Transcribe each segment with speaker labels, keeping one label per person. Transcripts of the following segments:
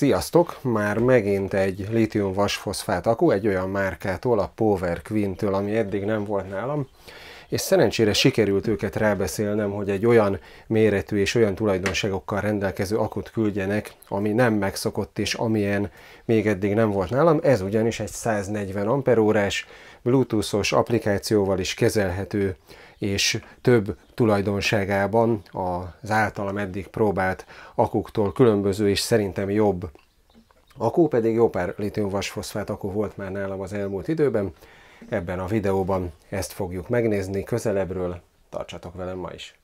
Speaker 1: Sziasztok! Már megint egy litium vasfoszfát akku, egy olyan márkától, a Power Queen-től, ami eddig nem volt nálam és szerencsére sikerült őket rábeszélnem, hogy egy olyan méretű és olyan tulajdonságokkal rendelkező akut küldjenek, ami nem megszokott és amilyen még eddig nem volt nálam, ez ugyanis egy 140 amperórás bluetoothos applikációval is kezelhető és több tulajdonságában az általam eddig próbált akuktól különböző és szerintem jobb akku, pedig jó pár litium-vasfoszfát akku volt már nálam az elmúlt időben, Ebben a videóban ezt fogjuk megnézni közelebbről, tartsatok velem ma is!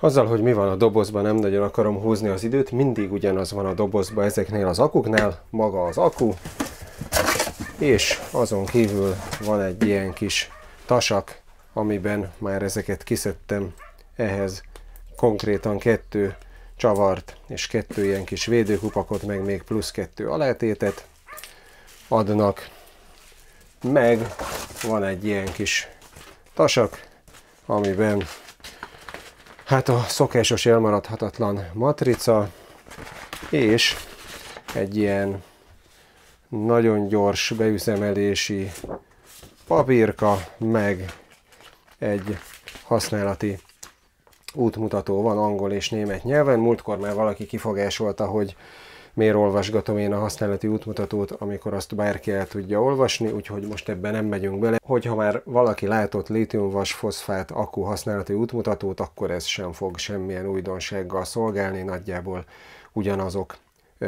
Speaker 1: Azzal, hogy mi van a dobozban, nem nagyon akarom húzni az időt, mindig ugyanaz van a dobozban ezeknél az akuknál, maga az akku, és azon kívül van egy ilyen kis tasak, amiben már ezeket kiszedtem, ehhez konkrétan kettő csavart és kettő ilyen kis védőkupakot, meg még plusz kettő alátétet adnak. Meg van egy ilyen kis tasak, amiben hát a szokásos elmaradhatatlan matrica, és egy ilyen nagyon gyors beüzemelési papírka, meg egy használati útmutató van angol és német nyelven. Múltkor már valaki kifogásolta, hogy miért olvasgatom én a használati útmutatót, amikor azt bárki el tudja olvasni, úgyhogy most ebben nem megyünk bele. Hogyha már valaki látott litiumvas foszfát akku használati útmutatót, akkor ez sem fog semmilyen újdonsággal szolgálni, nagyjából ugyanazok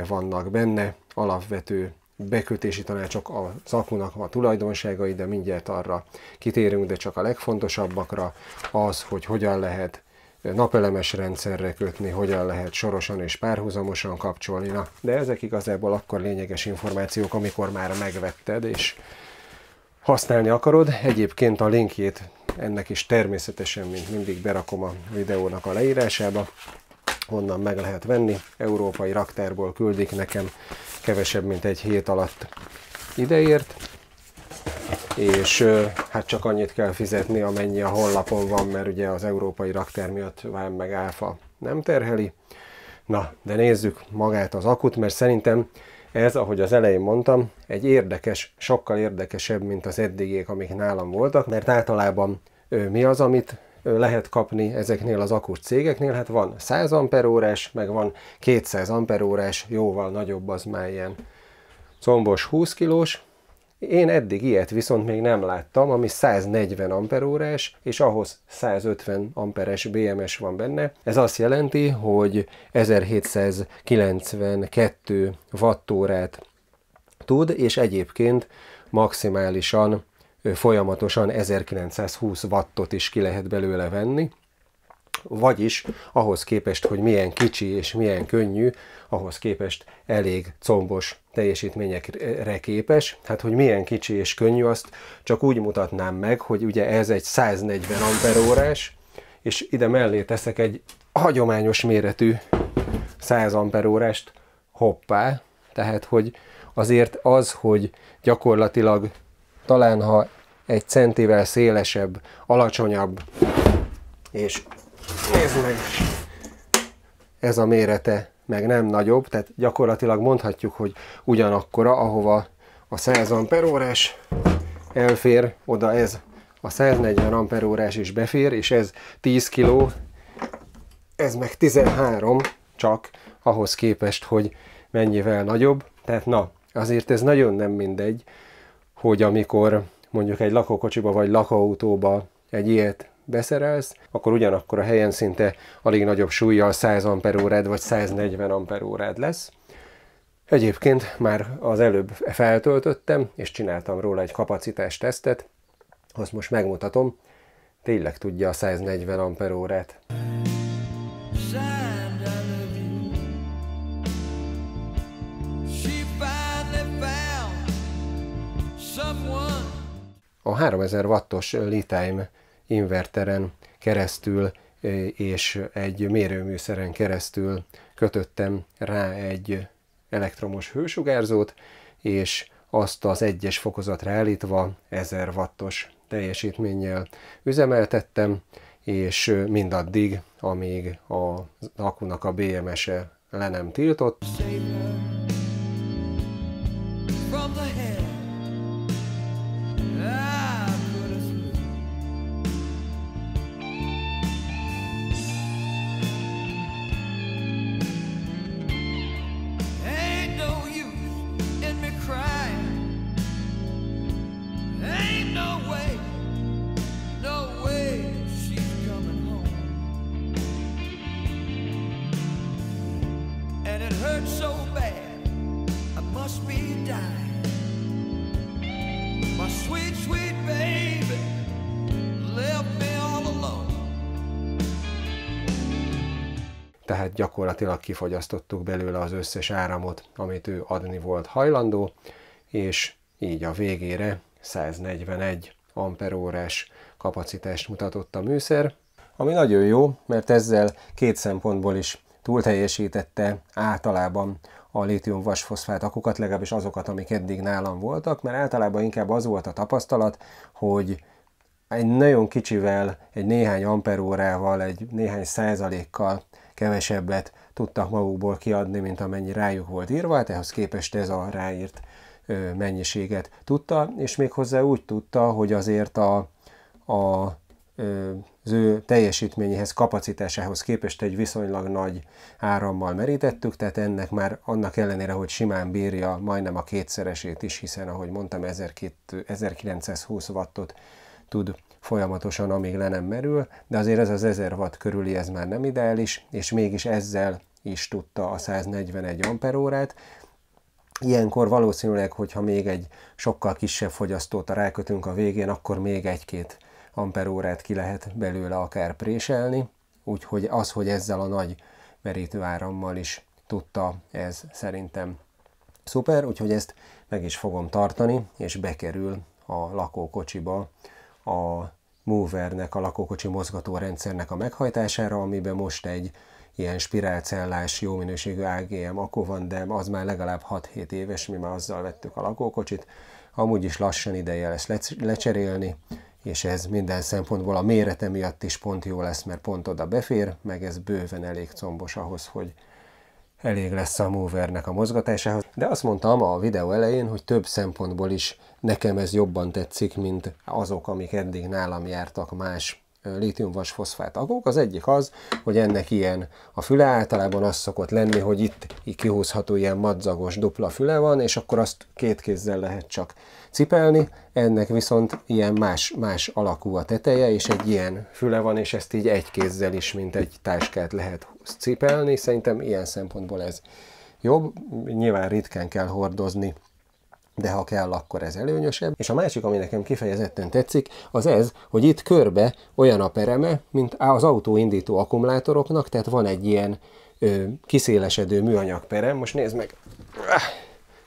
Speaker 1: vannak benne, alapvető bekötési tanácsok a szakmónak a tulajdonságai, de mindjárt arra kitérünk, de csak a legfontosabbakra, az, hogy hogyan lehet napelemes rendszerre kötni, hogyan lehet sorosan és párhuzamosan kapcsolni. Na, de ezek igazából akkor lényeges információk, amikor már megvetted, és használni akarod. Egyébként a linkjét ennek is természetesen, mint mindig berakom a videónak a leírásába onnan meg lehet venni. Európai raktárból küldik nekem kevesebb, mint egy hét alatt ideért, és hát csak annyit kell fizetni, amennyi a honlapon van, mert ugye az európai raktár miatt vám meg áfa nem terheli. Na, de nézzük magát az akut, mert szerintem ez, ahogy az elején mondtam, egy érdekes, sokkal érdekesebb, mint az eddigiek, amik nálam voltak, mert általában mi az, amit lehet kapni ezeknél az akut cégeknél, hát van 100 amperórás, meg van 200 amperórás, jóval nagyobb az már ilyen combos 20 kilós. Én eddig ilyet viszont még nem láttam, ami 140 amperórás, és ahhoz 150 amperes BMS van benne. Ez azt jelenti, hogy 1792 wattórát tud, és egyébként maximálisan folyamatosan 1920 wattot is ki lehet belőle venni, vagyis ahhoz képest, hogy milyen kicsi és milyen könnyű, ahhoz képest elég combos teljesítményekre képes. Hát, hogy milyen kicsi és könnyű, azt csak úgy mutatnám meg, hogy ugye ez egy 140 amperórás, és ide mellé teszek egy hagyományos méretű 100 amperórást hoppá, tehát, hogy azért az, hogy gyakorlatilag talán ha egy centivel szélesebb, alacsonyabb, és nézd meg, ez a mérete meg nem nagyobb, tehát gyakorlatilag mondhatjuk, hogy ugyanakkora, ahova a 100 amperórás elfér, oda ez a 140 amperórás is befér, és ez 10 kg, ez meg 13 csak ahhoz képest, hogy mennyivel nagyobb. Tehát na, azért ez nagyon nem mindegy, hogy amikor mondjuk egy lakókocsiba vagy lakóautóba egy ilyet beszerelsz, akkor ugyanakkor a helyen szinte alig nagyobb súlyjal 100 amperórád vagy 140 amperórád lesz. Egyébként már az előbb feltöltöttem, és csináltam róla egy kapacitás tesztet, azt most megmutatom, tényleg tudja a 140 amperórát. Shine. a 3000 wattos litime inverteren keresztül eh, és egy mérőműszeren keresztül kötöttem rá egy elektromos hősugárzót, és azt az egyes fokozatra állítva 1000 wattos teljesítménnyel üzemeltettem, és mindaddig, amíg az akunak a BMS-e le nem tiltott. Szépen. tehát gyakorlatilag kifogyasztottuk belőle az összes áramot, amit ő adni volt hajlandó, és így a végére 141 amperórás kapacitást mutatott a műszer, ami nagyon jó, mert ezzel két szempontból is túl teljesítette általában a lítium vasfoszfát akukat, legalábbis azokat, amik eddig nálam voltak, mert általában inkább az volt a tapasztalat, hogy egy nagyon kicsivel, egy néhány amperórával, egy néhány százalékkal kevesebbet tudtak magukból kiadni, mint amennyi rájuk volt írva, hát ehhez képest ez a ráírt mennyiséget tudta, és méghozzá úgy tudta, hogy azért a, a az ő teljesítményéhez, kapacitásához képest egy viszonylag nagy árammal merítettük, tehát ennek már annak ellenére, hogy simán bírja majdnem a kétszeresét is, hiszen ahogy mondtam, 1920 wattot tud folyamatosan, amíg le nem merül, de azért ez az 1000 watt körüli, ez már nem ideális, és mégis ezzel is tudta a 141 amperórát. Ilyenkor valószínűleg, hogyha még egy sokkal kisebb fogyasztót rákötünk a végén, akkor még egy-két amperórát ki lehet belőle akár préselni, úgyhogy az, hogy ezzel a nagy merítőárammal is tudta, ez szerintem szuper, úgyhogy ezt meg is fogom tartani, és bekerül a lakókocsiba a movernek, a lakókocsi mozgatórendszernek a meghajtására, amiben most egy ilyen spirálcellás, jó minőségű AGM akku van, de az már legalább 6-7 éves, mi már azzal vettük a lakókocsit. Amúgy is lassan ideje lesz le- lecserélni, és ez minden szempontból a mérete miatt is pont jó lesz, mert pont oda befér, meg ez bőven elég combos ahhoz, hogy elég lesz a movernek a mozgatásához. De azt mondtam a videó elején, hogy több szempontból is nekem ez jobban tetszik, mint azok, amik eddig nálam jártak más lítiumvas foszfát adunk. Az egyik az, hogy ennek ilyen a füle általában az szokott lenni, hogy itt kihúzható ilyen madzagos dupla füle van, és akkor azt két kézzel lehet csak cipelni, ennek viszont ilyen más, más alakú a teteje, és egy ilyen füle van, és ezt így egy kézzel is, mint egy táskát lehet cipelni. Szerintem ilyen szempontból ez jobb, nyilván ritkán kell hordozni de ha kell, akkor ez előnyösebb. És a másik, ami nekem kifejezetten tetszik, az ez, hogy itt körbe olyan a pereme, mint az autóindító akkumulátoroknak, tehát van egy ilyen ö, kiszélesedő műanyag perem. Most nézd meg! Ah,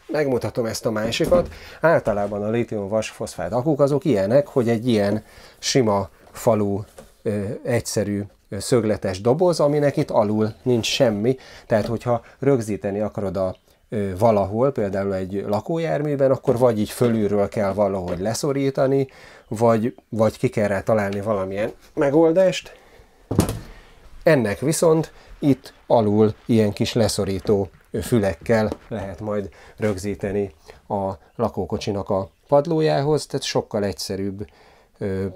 Speaker 1: megmutatom ezt a másikat. Általában a litium vasfoszfát akuk azok ilyenek, hogy egy ilyen sima falu ö, egyszerű szögletes doboz, aminek itt alul nincs semmi, tehát hogyha rögzíteni akarod a valahol, például egy lakójárműben, akkor vagy így fölülről kell valahogy leszorítani, vagy, vagy ki kell rá találni valamilyen megoldást. Ennek viszont itt alul ilyen kis leszorító fülekkel lehet majd rögzíteni a lakókocsinak a padlójához, tehát sokkal egyszerűbb,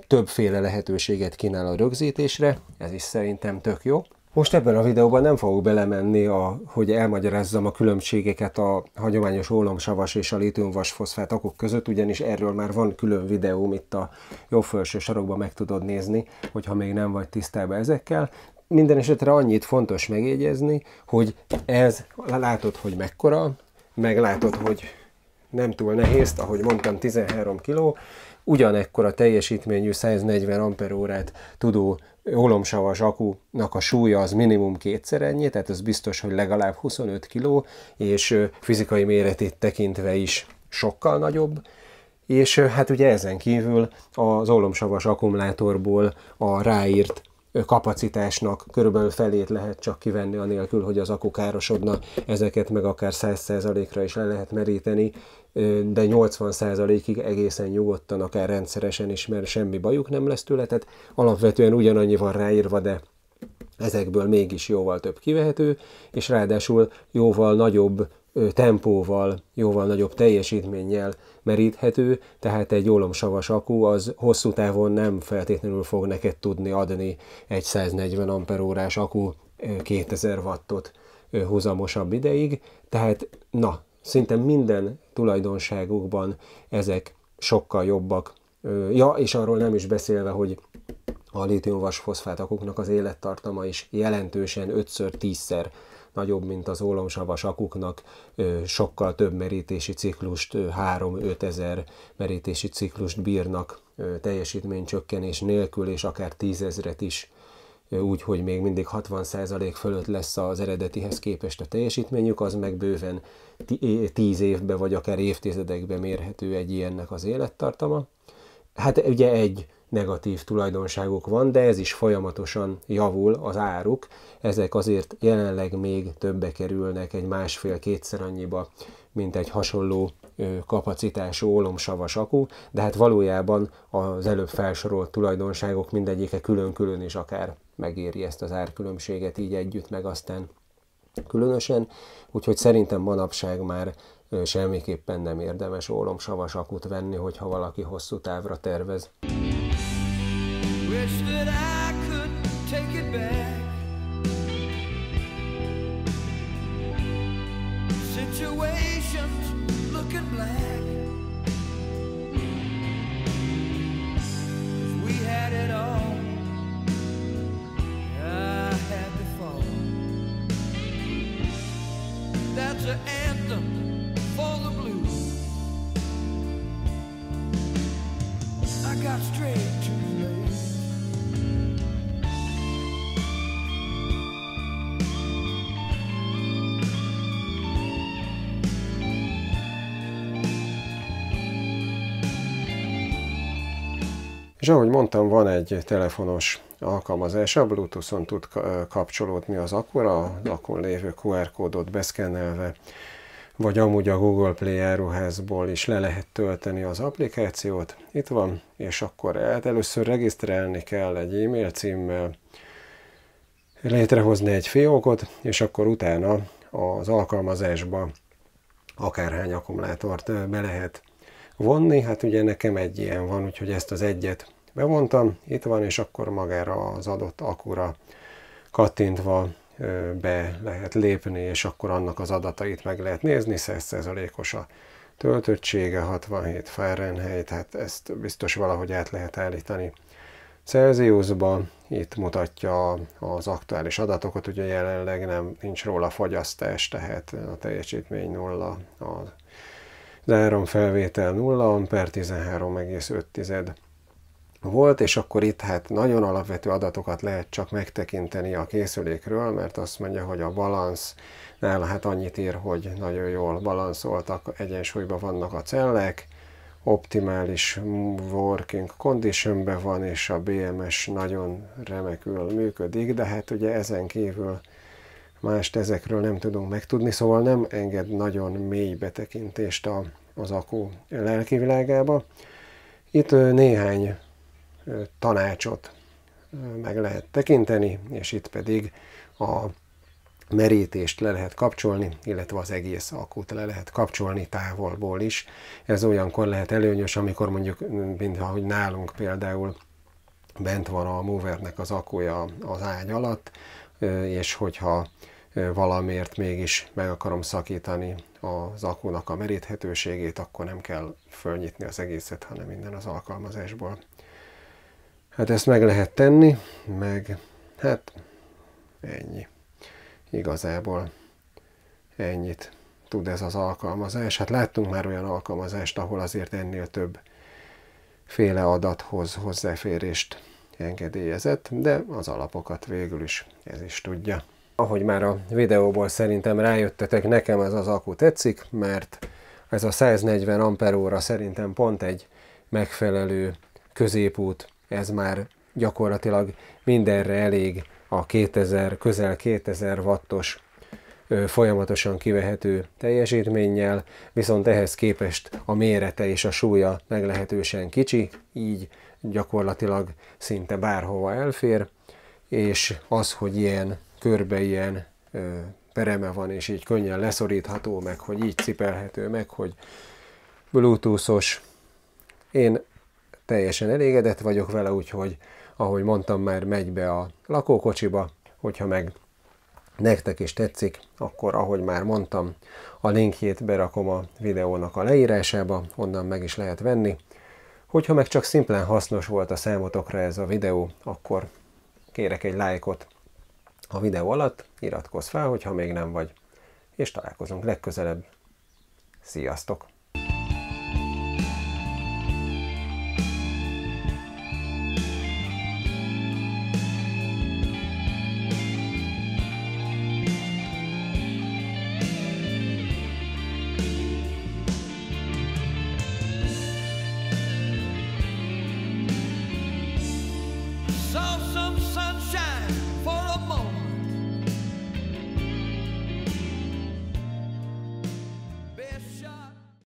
Speaker 1: többféle lehetőséget kínál a rögzítésre, ez is szerintem tök jó. Most ebben a videóban nem fogok belemenni, a, hogy elmagyarázzam a különbségeket a hagyományos ólomsavas és a litiumvas foszfát akok között, ugyanis erről már van külön videóm itt a jobb felső sarokban meg tudod nézni, hogyha még nem vagy tisztában ezekkel. Minden esetre annyit fontos megjegyezni, hogy ez, látod, hogy mekkora, látod, hogy nem túl nehéz, ahogy mondtam 13 kg, a teljesítményű 140 amperórát tudó olomsavas akunak a súlya az minimum kétszer ennyi, tehát ez biztos, hogy legalább 25 kg, és fizikai méretét tekintve is sokkal nagyobb, és hát ugye ezen kívül az olomsavas akkumulátorból a ráírt kapacitásnak körülbelül felét lehet csak kivenni, anélkül, hogy az akku károsodna, ezeket meg akár 100%-ra is le lehet meríteni, de 80%-ig egészen nyugodtan, akár rendszeresen is, mert semmi bajuk nem lesz tőle, tehát alapvetően ugyanannyi van ráírva, de ezekből mégis jóval több kivehető, és ráadásul jóval nagyobb tempóval, jóval nagyobb teljesítménnyel meríthető, tehát egy ólomsavas akku az hosszú távon nem feltétlenül fog neked tudni adni egy 140 amperórás akku 2000 wattot húzamosabb ideig, tehát na, Szinte minden tulajdonságukban ezek sokkal jobbak. Ja, és arról nem is beszélve, hogy a litiumvas foszfátakuknak az élettartama is jelentősen 5-10-szer nagyobb, mint az ólomsavas akuknak, sokkal több merítési ciklust, 3-5 ezer merítési ciklust bírnak teljesítménycsökkenés nélkül, és akár tízezret is úgy, hogy még mindig 60% fölött lesz az eredetihez képest a teljesítményük, az meg bőven 10 évbe vagy akár évtizedekbe mérhető egy ilyennek az élettartama. Hát ugye egy negatív tulajdonságuk van, de ez is folyamatosan javul az áruk. Ezek azért jelenleg még többe kerülnek egy másfél-kétszer annyiba, mint egy hasonló kapacitású ólomsavas akku, de hát valójában az előbb felsorolt tulajdonságok mindegyike külön-külön is akár megéri ezt az árkülönbséget így együtt, meg aztán különösen, úgyhogy szerintem manapság már semmiképpen nem érdemes ólomsavas akut venni, hogyha valaki hosszú távra tervez. Wish that I... looking black. És ahogy mondtam, van egy telefonos alkalmazás, a Bluetooth-on tud kapcsolódni az akkora, az akkon lévő QR kódot beszkennelve, vagy amúgy a Google Play áruházból is le lehet tölteni az applikációt. Itt van, és akkor hát először regisztrálni kell egy e-mail címmel, létrehozni egy fiókot, és akkor utána az alkalmazásba akárhány akkumulátort be lehet vonni. Hát ugye nekem egy ilyen van, úgyhogy ezt az egyet bevontam, itt van, és akkor magára az adott akura kattintva be lehet lépni, és akkor annak az adatait meg lehet nézni, 100%-os a töltöttsége, 67 Fahrenheit, hát ezt biztos valahogy át lehet állítani. Celsiusban itt mutatja az aktuális adatokat, ugye jelenleg nem nincs róla fogyasztás, tehát a teljesítmény nulla, az áramfelvétel 0 amper, 13,5 volt, és akkor itt hát nagyon alapvető adatokat lehet csak megtekinteni a készülékről, mert azt mondja, hogy a balansznál hát annyit ír, hogy nagyon jól balanszoltak, egyensúlyban vannak a cellek, optimális working conditionben van, és a BMS nagyon remekül működik, de hát ugye ezen kívül mást ezekről nem tudunk megtudni, szóval nem enged nagyon mély betekintést a, az akku lelkivilágába. Itt néhány tanácsot meg lehet tekinteni, és itt pedig a merítést le lehet kapcsolni, illetve az egész akut le lehet kapcsolni távolból is. Ez olyankor lehet előnyös, amikor mondjuk, mint ahogy nálunk például bent van a movernek az akúja az ágy alatt, és hogyha valamiért mégis meg akarom szakítani az akúnak a meríthetőségét, akkor nem kell fölnyitni az egészet, hanem minden az alkalmazásból Hát ezt meg lehet tenni, meg hát ennyi. Igazából ennyit tud ez az alkalmazás. Hát láttunk már olyan alkalmazást, ahol azért ennél több féle adathoz hozzáférést engedélyezett, de az alapokat végül is ez is tudja. Ahogy már a videóból szerintem rájöttetek, nekem ez az akku tetszik, mert ez a 140 amperóra szerintem pont egy megfelelő középút ez már gyakorlatilag mindenre elég a 2000, közel 2000 wattos folyamatosan kivehető teljesítménnyel, viszont ehhez képest a mérete és a súlya meglehetősen kicsi, így gyakorlatilag szinte bárhova elfér, és az, hogy ilyen körbe ilyen ö, pereme van, és így könnyen leszorítható, meg hogy így cipelhető, meg hogy bluetoothos. Én teljesen elégedett vagyok vele, úgyhogy ahogy mondtam már megy be a lakókocsiba, hogyha meg nektek is tetszik, akkor ahogy már mondtam, a linkjét berakom a videónak a leírásába, onnan meg is lehet venni. Hogyha meg csak szimplán hasznos volt a számotokra ez a videó, akkor kérek egy lájkot a videó alatt, iratkozz fel, hogyha még nem vagy, és találkozunk legközelebb. Sziasztok!